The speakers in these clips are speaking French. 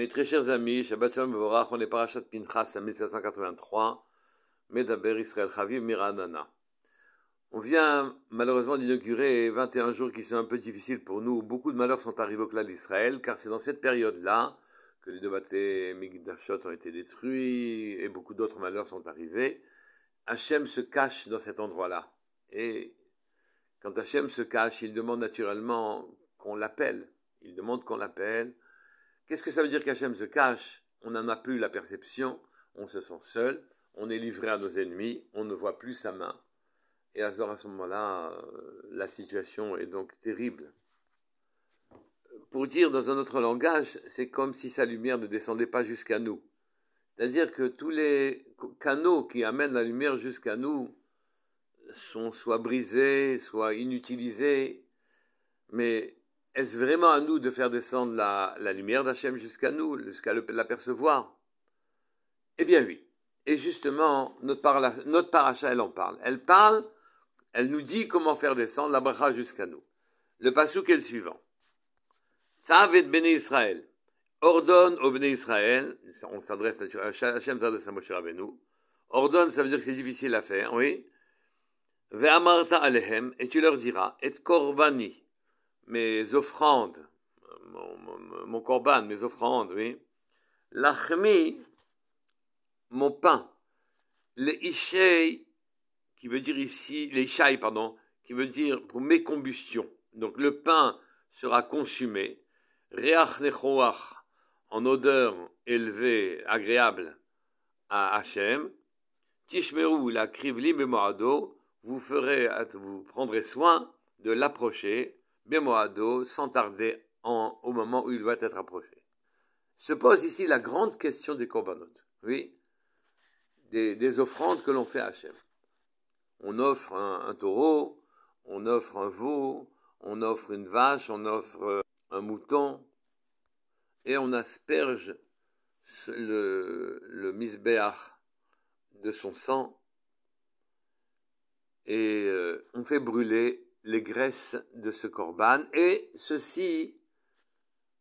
Mes très chers amis, Shabbat Shalom Vorach, on est parachat Pinchas en 1783, Medaber Israël Chaviv Miranana. On vient malheureusement d'inaugurer 21 jours qui sont un peu difficiles pour nous. Beaucoup de malheurs sont arrivés au clan d'Israël, car c'est dans cette période-là que les deux bâtés Migdashot ont été détruits et beaucoup d'autres malheurs sont arrivés. Hachem se cache dans cet endroit-là. Et quand Hachem se cache, il demande naturellement qu'on l'appelle. Il demande qu'on l'appelle Qu'est-ce que ça veut dire qu'Hachem se cache On n'en a plus la perception, on se sent seul, on est livré à nos ennemis, on ne voit plus sa main. Et à ce moment-là, euh, la situation est donc terrible. Pour dire dans un autre langage, c'est comme si sa lumière ne descendait pas jusqu'à nous. C'est-à-dire que tous les canaux qui amènent la lumière jusqu'à nous sont soit brisés, soit inutilisés, mais est-ce vraiment à nous de faire descendre la, lumière d'Hachem jusqu'à nous, jusqu'à l'apercevoir Eh bien oui. Et justement, notre, paracha, elle en parle. Elle parle, elle nous dit comment faire descendre la bracha jusqu'à nous. Le passouk est le suivant. Savet béné Israël. Ordonne au béné Israël. On s'adresse à Hachem, s'adresse à Moshe Rabbeinu. Ordonne, ça veut dire que c'est difficile à faire, oui. Ve'amarta alehem, et tu leur diras, et korbani, mes offrandes, mon, corban, mes offrandes, oui. L'achmi, mon pain. Les qui veut dire ici, les ishai, pardon, qui veut dire pour mes combustions. Donc le pain sera consumé. Reach en odeur élevée, agréable à Hachem. Tishmeru la krivli memorado vous ferez, vous prendrez soin de l'approcher dos, sans tarder au moment où il doit être approché. Se pose ici la grande question des korbanot, oui, des, offrandes que l'on fait à Hachem. On offre un, taureau, on offre un veau, on offre une vache, on offre euh, un mouton, et on asperge le, le misbéach de son sang, et euh, on fait brûler les graisses de ce corban et ceci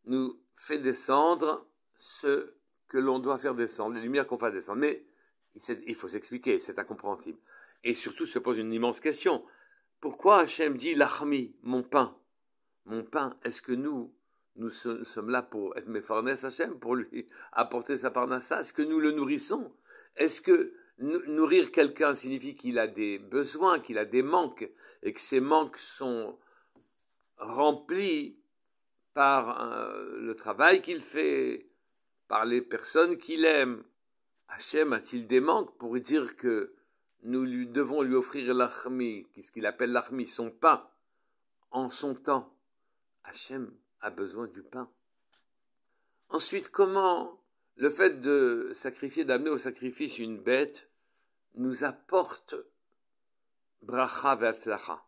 nous fait descendre ce que l'on doit faire descendre, les lumières qu'on fait descendre. Mais il faut s'expliquer, c'est incompréhensible. Et surtout se pose une immense question. Pourquoi Hachem dit lachmi, mon pain Mon pain, est-ce que nous, nous sommes là pour être mes Hachem, pour lui apporter sa parnassa Est-ce que nous le nourrissons Est-ce que Nourrir quelqu'un signifie qu'il a des besoins, qu'il a des manques, et que ces manques sont remplis par euh, le travail qu'il fait, par les personnes qu'il aime. Hachem a-t-il des manques pour dire que nous lui devons lui offrir quest ce qu'il appelle l'achmi, son pain, en son temps Hachem a besoin du pain. Ensuite, comment le fait de sacrifier, d'amener au sacrifice une bête, nous apporte bracha v'atzlacha.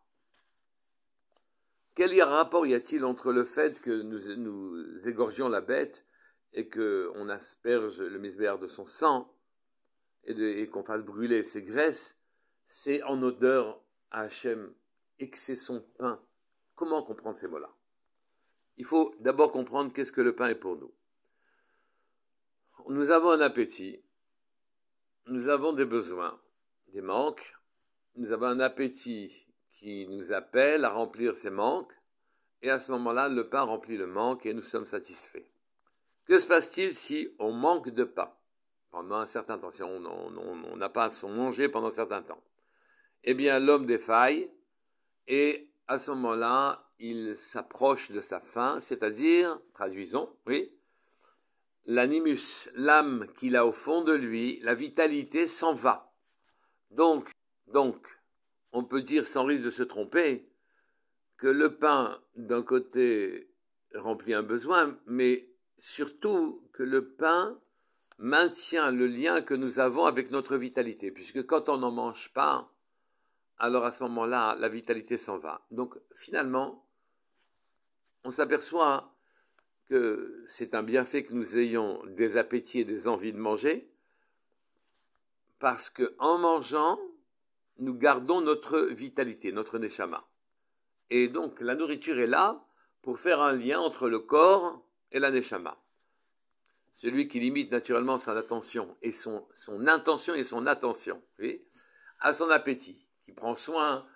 Quel rapport y a-t-il entre le fait que nous, nous égorgions la bête et qu'on asperge le misbéar de son sang et, et qu'on fasse brûler ses graisses C'est en odeur à Hachem et que c'est son pain. Comment comprendre ces mots-là Il faut d'abord comprendre qu'est-ce que le pain est pour nous nous avons un appétit, nous avons des besoins, des manques, nous avons un appétit qui nous appelle à remplir ces manques, et à ce moment-là, le pain remplit le manque et nous sommes satisfaits. Que se passe-t-il si on manque de pain pendant un certain temps, si on n'a pas à son manger pendant un certain temps Eh bien, l'homme défaille et à ce moment-là, il s'approche de sa faim, c'est-à-dire, traduisons, oui, l'animus, l'âme qu'il a au fond de lui, la vitalité s'en va. Donc, donc, on peut dire sans risque de se tromper que le pain, d'un côté, remplit un besoin, mais surtout que le pain maintient le lien que nous avons avec notre vitalité, puisque quand on n'en mange pas, alors à ce moment-là, la vitalité s'en va. Donc finalement, on s'aperçoit c'est un bienfait que nous ayons des appétits et des envies de manger, parce que en mangeant, nous gardons notre vitalité, notre neshama. Et donc la nourriture est là pour faire un lien entre le corps et la neshama. Celui qui limite naturellement son attention et son, intention et son attention à son appétit, qui prend soin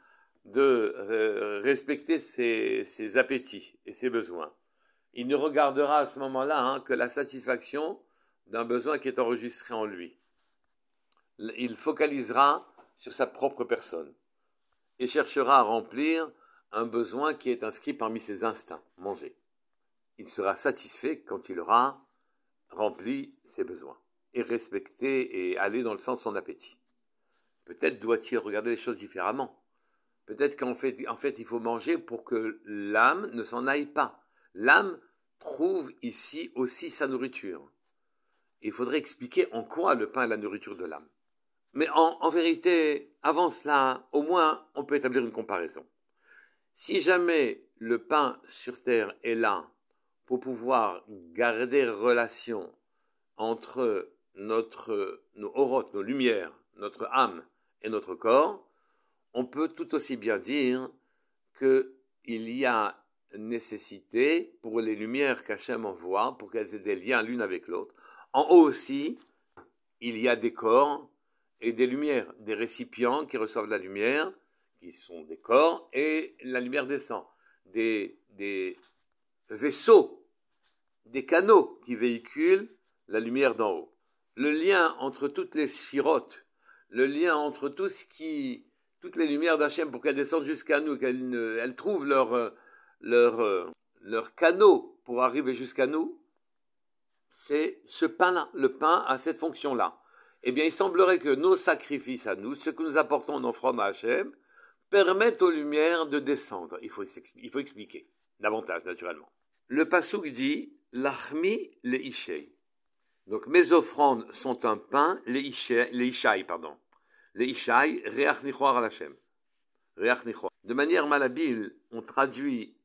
de euh, respecter ses appétits et ses besoins il ne regardera à ce moment-là hein, que la satisfaction d'un besoin qui est enregistré en lui. Il focalisera sur sa propre personne et cherchera à remplir un besoin qui est inscrit parmi ses instincts, manger. Il sera satisfait quand il aura rempli ses besoins et respecté et aller dans le sens de son appétit. Peut-être doit-il regarder les choses différemment. Peut-être qu'en fait, en fait, il faut manger pour que l'âme ne s'en aille pas. L'âme trouve ici aussi sa nourriture. Il faudrait expliquer en quoi le pain est la nourriture de l'âme. Mais en, vérité, avant cela, au moins, on peut établir une comparaison. Si jamais le pain sur terre est là pour pouvoir garder relation entre notre, nos orotes, nos lumières, notre âme et notre corps, on peut tout aussi bien dire qu'il y a nécessité pour les lumières qu'Hachem envoie, pour qu'elles aient des liens l'une avec l'autre. En haut aussi, il y a des corps et des lumières, des récipients qui reçoivent la lumière, qui sont des corps, et la lumière descend. Des, des vaisseaux, des canaux qui véhiculent la lumière d'en haut. Le lien entre toutes les sphirotes, le lien entre tout ce qui, toutes les lumières d'Hachem pour qu'elles descendent jusqu'à nous, qu'elles trouvent leur, euh, leur, euh, leur canot pour arriver jusqu'à nous, c'est ce pain-là. Le pain a cette fonction-là. Eh bien, il semblerait que nos sacrifices à nous, ce que nous apportons en offrande à Hachem, permettent aux lumières de descendre. Il faut, il faut expliquer davantage, naturellement. Le Passouk dit L'achmi le ishei. Donc, mes offrandes sont un pain, les ishai, pardon. Les ishai, reach al Hachem. De manière malhabile, on traduit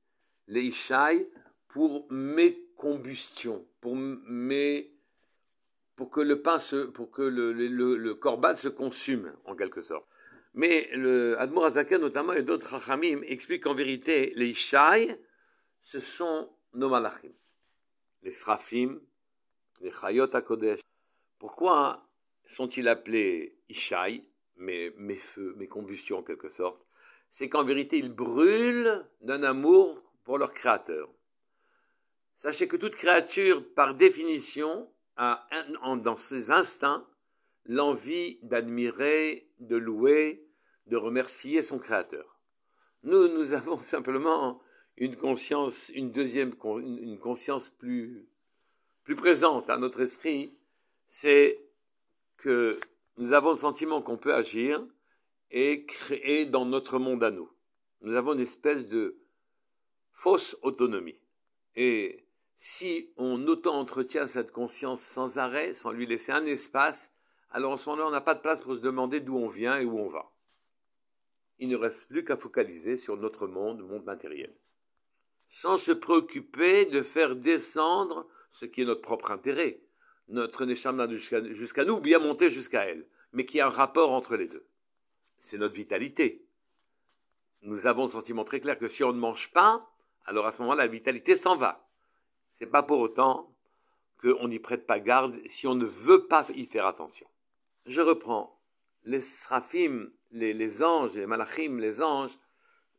les Ishai pour mes combustions, pour mes pour que le pain se, pour que le, le, corban se consume en quelque sorte. Mais le Admor Azaka notamment et d'autres Rachamim expliquent qu'en vérité les Ishaï, ce sont nos malachim, les Srafim, les Chayot Kodesh. Pourquoi sont-ils appelés Ishaï, mes, mes feux, mes combustions en quelque sorte C'est qu'en vérité ils brûlent d'un amour pour leur créateur. Sachez que toute créature, par définition, a dans ses instincts l'envie d'admirer, de louer, de remercier son créateur. Nous, nous avons simplement une conscience, une deuxième, une conscience plus, plus présente à notre esprit, c'est que nous avons le sentiment qu'on peut agir et créer dans notre monde à nous. Nous avons une espèce de fausse autonomie. Et si on auto-entretient cette conscience sans arrêt, sans lui laisser un espace, alors en ce moment-là, on n'a pas de place pour se demander d'où on vient et où on va. Il ne reste plus qu'à focaliser sur notre monde, monde matériel. Sans se préoccuper de faire descendre ce qui est notre propre intérêt, notre Neshama jusqu'à nous, ou bien monter jusqu'à elle, mais qui a un rapport entre les deux. C'est notre vitalité. Nous avons le sentiment très clair que si on ne mange pas, alors à ce moment-là, la vitalité s'en va. C'est pas pour autant qu'on n'y prête pas garde si on ne veut pas y faire attention. Je reprends. Les sraphim, les, anges, les malachim, les anges,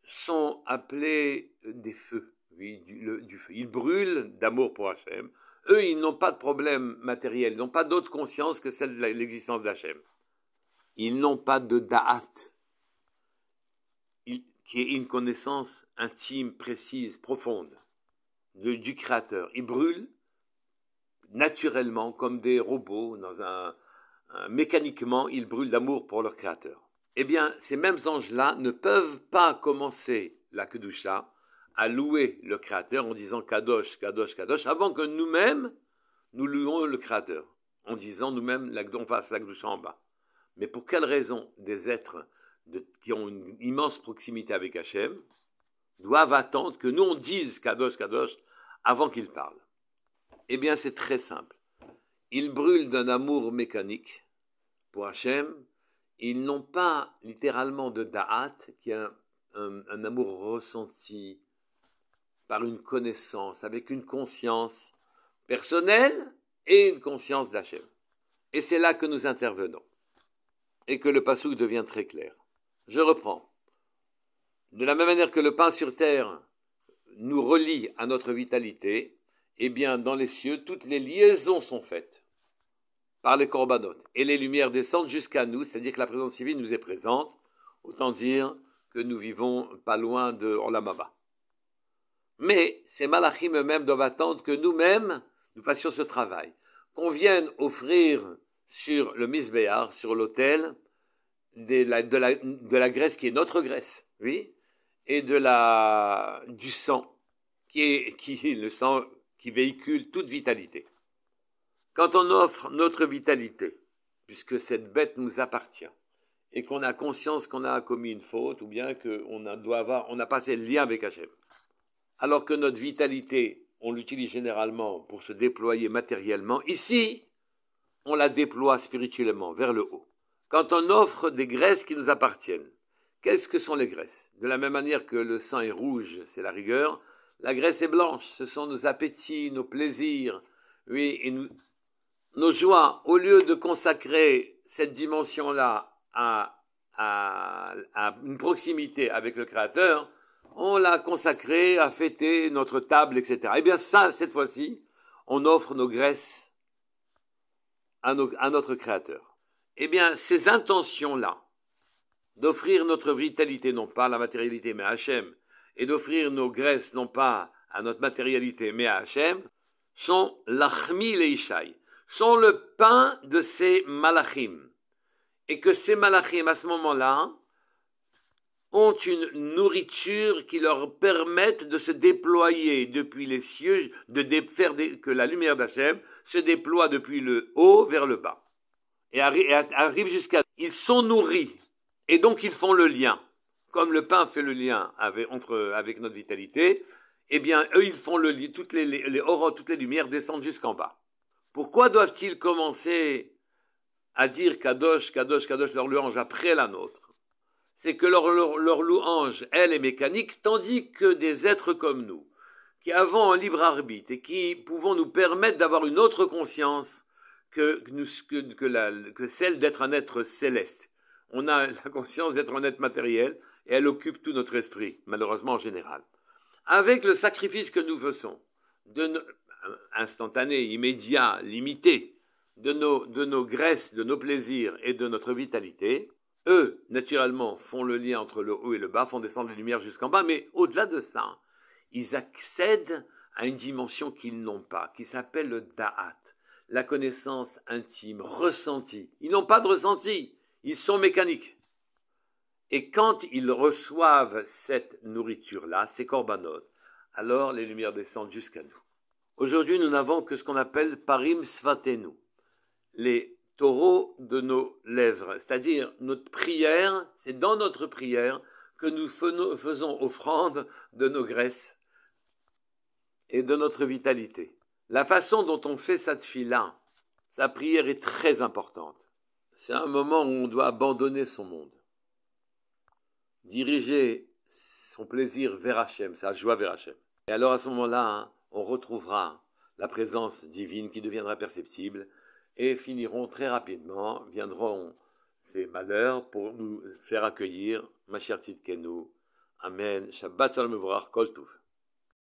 sont appelés des feux. du, feu. Ils brûlent d'amour pour Hachem. Eux, ils n'ont pas de problème matériel, ils n'ont pas d'autre conscience que celle de l'existence d'Hachem. Ils n'ont pas de da'at, qui est une connaissance intime, précise, profonde du Créateur. Ils brûlent naturellement comme des robots dans un, mécaniquement, ils brûlent d'amour pour leur Créateur. Eh bien, ces mêmes anges-là ne peuvent pas commencer la Kedusha à louer le Créateur en disant Kadosh, Kadosh, Kadosh, avant que nous-mêmes nous louons le Créateur, en disant nous-mêmes on fasse la Kedusha en bas. Mais pour quelle raison des êtres qui ont une immense proximité avec Hachem, doivent attendre que nous on dise Kadosh, Kadosh avant qu'ils parlent. Eh bien, c'est très simple. Ils brûlent d'un amour mécanique pour Hachem. Ils n'ont pas littéralement de da'at, qui est un, amour ressenti par une connaissance, avec une conscience personnelle et une conscience d'Hachem. Et c'est là que nous intervenons et que le pasouk devient très clair. Je reprends. De la même manière que le pain sur terre nous relie à notre vitalité, eh bien, dans les cieux, toutes les liaisons sont faites par les corbanotes. Et les lumières descendent jusqu'à nous, c'est-à-dire que la présence civile nous est présente. Autant dire que nous vivons pas loin de Olamaba. Mais ces malachim eux-mêmes doivent attendre que nous-mêmes, nous fassions ce travail. Qu'on vienne offrir sur le misbéar, sur l'autel, la, de, la, de la graisse qui est notre graisse, oui, et de la, du sang, qui est, qui le sang qui véhicule toute vitalité. Quand on offre notre vitalité, puisque cette bête nous appartient, et qu'on a conscience qu'on a commis une faute, ou bien qu'on a, doit avoir, on a passé le lien avec Hachem, alors que notre vitalité, on l'utilise généralement pour se déployer matériellement, ici, on la déploie spirituellement vers le haut. Quand on offre des graisses qui nous appartiennent, qu'est-ce que sont les graisses De la même manière que le sang est rouge, c'est la rigueur, la graisse est blanche, ce sont nos appétits, nos plaisirs, oui, nos joies. Au lieu de consacrer cette dimension-là à, une proximité avec le Créateur, on l'a consacré à fêter notre table, etc. Et eh bien ça, cette fois-ci, on offre nos graisses à notre Créateur eh bien, ces intentions-là, d'offrir notre vitalité non pas à la matérialité mais à Hachem, et d'offrir nos graisses non pas à notre matérialité mais à Hachem, sont l'achmi leishai, sont le pain de ces malachim. Et que ces malachim, à ce moment-là, ont une nourriture qui leur permette de se déployer depuis les cieux, de faire que la lumière d'Hachem se déploie depuis le haut vers le bas et, arrivent jusqu'à... Ils sont nourris et donc ils font le lien. Comme le pain fait le lien avec, entre, avec notre vitalité, eh bien, eux, ils font le lien. Toutes les, les, toutes les lumières descendent jusqu'en bas. Pourquoi doivent-ils commencer à dire Kadosh, Kadosh, Kadosh, leur louange après la nôtre C'est que leur, leur louange, elle, est mécanique, tandis que des êtres comme nous, qui avons un libre arbitre et qui pouvons nous permettre d'avoir une autre conscience, que, que, que, la, que celle d'être un être céleste. On a la conscience d'être un être matériel et elle occupe tout notre esprit, malheureusement en général. Avec le sacrifice que nous faisons, de instantané, immédiat, limité, de nos, de nos graisses, de nos plaisirs et de notre vitalité, eux, naturellement, font le lien entre le haut et le bas, font descendre les lumières jusqu'en bas, mais au-delà de ça, ils accèdent à une dimension qu'ils n'ont pas, qui s'appelle le da'at, la connaissance intime, ressentie. Ils n'ont pas de ressenti, ils sont mécaniques. Et quand ils reçoivent cette nourriture-là, ces corbanotes, alors les lumières descendent jusqu'à nous. Aujourd'hui, nous n'avons que ce qu'on appelle parim svatenu, les taureaux de nos lèvres. C'est-à-dire, notre prière, c'est dans notre prière que nous faisons offrande de nos graisses et de notre vitalité. La façon dont on fait sa là sa prière est très importante. C'est un moment où on doit abandonner son monde, diriger son plaisir vers Hachem, sa joie vers Hachem. Et alors à ce moment-là, hein, on retrouvera la présence divine qui deviendra perceptible et finiront très rapidement, viendront ces malheurs pour nous faire accueillir, ma chère Tzidkenu. Amen. Shabbat Shalom Kol Koltouf.